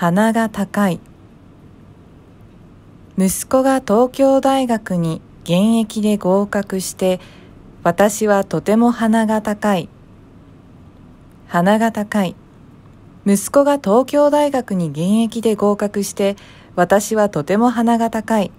鼻が高い息子が東京大学に現役で合格して私はとても鼻が高い鼻が高い息子が東京大学に現役で合格して私はとても鼻が高い